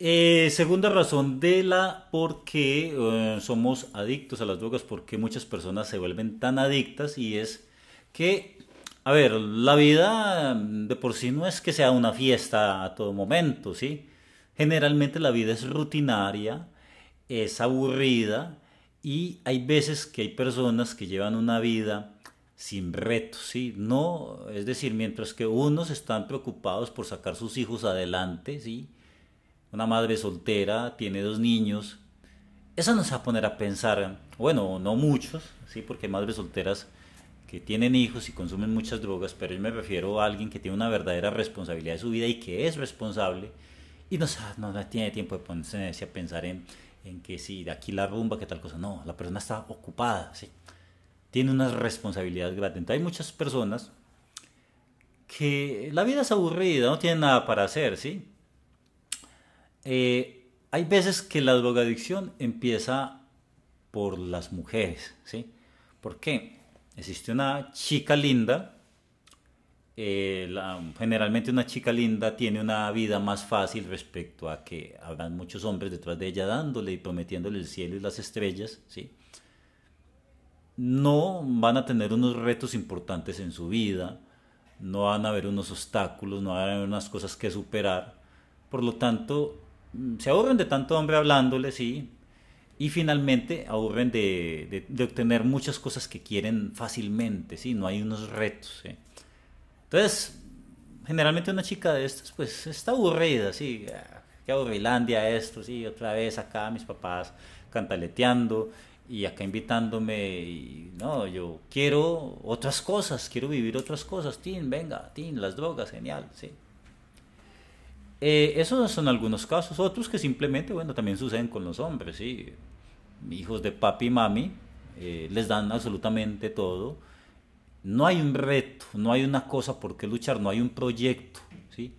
Eh, segunda razón de la por qué eh, somos adictos a las drogas, por qué muchas personas se vuelven tan adictas y es que, a ver, la vida mm, de por sí no es que sea una fiesta a todo momento, ¿sí? Generalmente la vida es rutinaria, es aburrida y hay veces que hay personas que llevan una vida sin retos, ¿sí? No, es decir, mientras que unos están preocupados por sacar sus hijos adelante, ¿sí? una madre soltera, tiene dos niños. Eso nos va a poner a pensar, bueno, no muchos, sí, porque hay madres solteras que tienen hijos y consumen muchas drogas, pero yo me refiero a alguien que tiene una verdadera responsabilidad de su vida y que es responsable y no, tiene tiempo de ponerse a pensar en, que si de aquí la rumba, que tal cosa. No, la persona está ocupada, Tiene una responsabilidades grande. hay muchas personas que la vida es aburrida, no tienen nada para hacer, ¿sí? Eh, hay veces que la drogadicción empieza por las mujeres, ¿sí? ¿Por qué? Existe una chica linda, eh, generalmente una chica linda tiene una vida más fácil respecto a que habrán muchos hombres detrás de ella dándole y prometiéndole el cielo y las estrellas, ¿sí? No van a tener unos retos importantes en su vida, no van a haber unos obstáculos, no van a haber unas cosas que superar, por lo tanto Mm, se aburren de tanto hombre hablándole, sí, y finalmente aburren de, de, obtener muchas cosas que quieren fácilmente, sí, no hay unos retos. ¿sí? Entonces, generalmente una chica de estas, pues está aburrida, sí, ah, qué aburrilandia esto, sí, otra vez acá mis papás cantaleteando y acá invitándome y no, yo quiero otras cosas, quiero vivir otras cosas, Tin, venga, Tin, las drogas, genial, sí. Eh, esos son algunos casos, otros que simplemente, bueno, también suceden con los hombres, ¿sí? Hijos de papi y mami, eh, les dan absolutamente todo. No hay un reto, no hay una cosa por qué luchar, no hay un proyecto, ¿sí?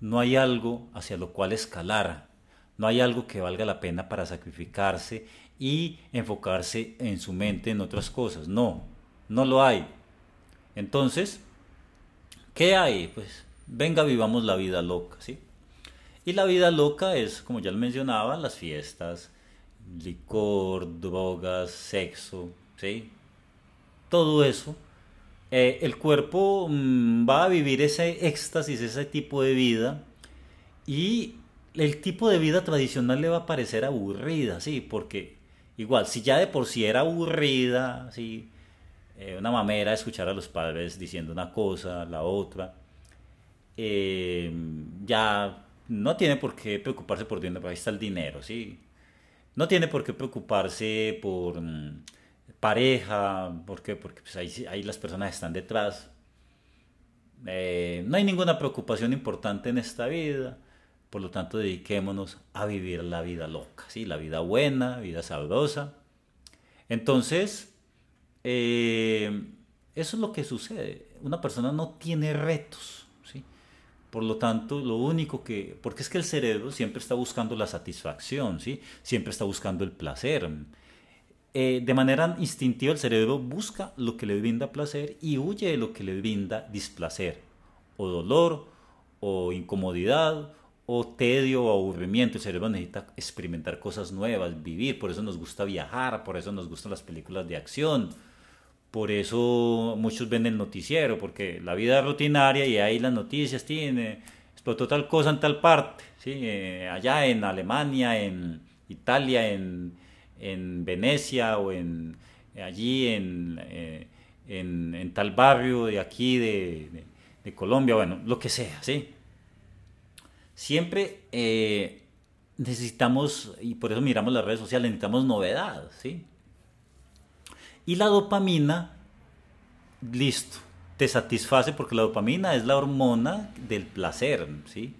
No hay algo hacia lo cual escalar, no hay algo que valga la pena para sacrificarse y enfocarse en su mente en otras cosas. No, no lo hay. Entonces, ¿qué hay? Pues venga, vivamos la vida loca, ¿sí? Y la vida loca es, como ya lo mencionaba, las fiestas, licor, drogas, sexo, ¿sí? Todo eso. Eh, el cuerpo mm, va a vivir ese éxtasis, ese tipo de vida. Y el tipo de vida tradicional le va a parecer aburrida, ¿sí? Porque igual, si ya de por sí era aburrida, ¿sí? Eh, una mamera escuchar a los padres diciendo una cosa, la otra. Eh, ya no tiene por qué preocuparse por dinero, ahí está el dinero, ¿sí? No tiene por qué preocuparse por mm, pareja, ¿por qué? porque pues, ahí, las personas están detrás. Eh, no hay ninguna preocupación importante en esta vida, por lo tanto dediquémonos a vivir la vida loca, ¿sí? la vida buena, vida sabrosa. Entonces, eh, eso es lo que sucede. Una persona no tiene retos. ¿sí? Por lo tanto, lo único que, porque es que el cerebro siempre está buscando la satisfacción, ¿sí? siempre está buscando el placer. Eh, de manera instintiva el cerebro busca lo que le brinda placer y huye de lo que le brinda displacer, o dolor, o incomodidad, o tedio o aburrimiento. El cerebro necesita experimentar cosas nuevas, vivir, por eso nos gusta viajar, por eso nos gustan las películas de acción, por eso muchos ven el noticiero, porque la vida es rutinaria y ahí las noticias tienen, explotó tal cosa en tal parte, ¿sí? Eh, allá en Alemania, en Italia, en, en Venecia o en, allí en, eh, en, tal barrio de aquí de, Colombia, bueno, lo que sea, ¿sí? Siempre eh, necesitamos, y por eso miramos las redes sociales, necesitamos novedades, ¿sí? Y la dopamina, listo, te satisface porque la dopamina es la hormona del placer, ¿sí?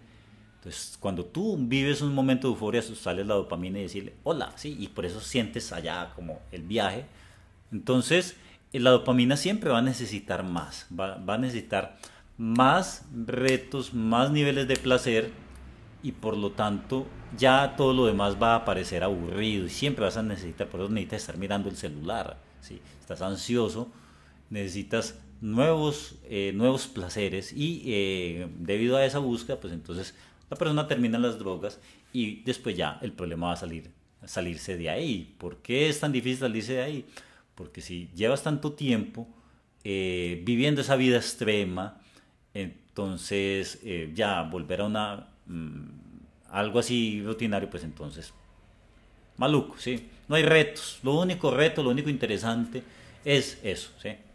Entonces, cuando tú vives un momento de euforia, sales la dopamina y decirle, hola, ¿sí? Y por eso sientes allá como el viaje. Entonces, eh, la dopamina siempre va a necesitar más, va, va a necesitar más retos, más niveles de placer y por lo tanto ya todo lo demás va a parecer aburrido y siempre vas a necesitar, por eso necesitas estar mirando el celular estás ansioso, necesitas nuevos, eh, nuevos placeres y eh, debido a esa búsqueda, pues entonces la persona termina las drogas y después ya el problema va a salir, salirse de ahí. ¿Por qué es tan difícil salirse de ahí? Porque si llevas tanto tiempo eh, viviendo esa vida extrema, entonces ya volver a una... Mm, algo así rutinario, pues entonces maluco, ¿sí? No hay retos. Lo único reto, lo único interesante es eso, ¿sí?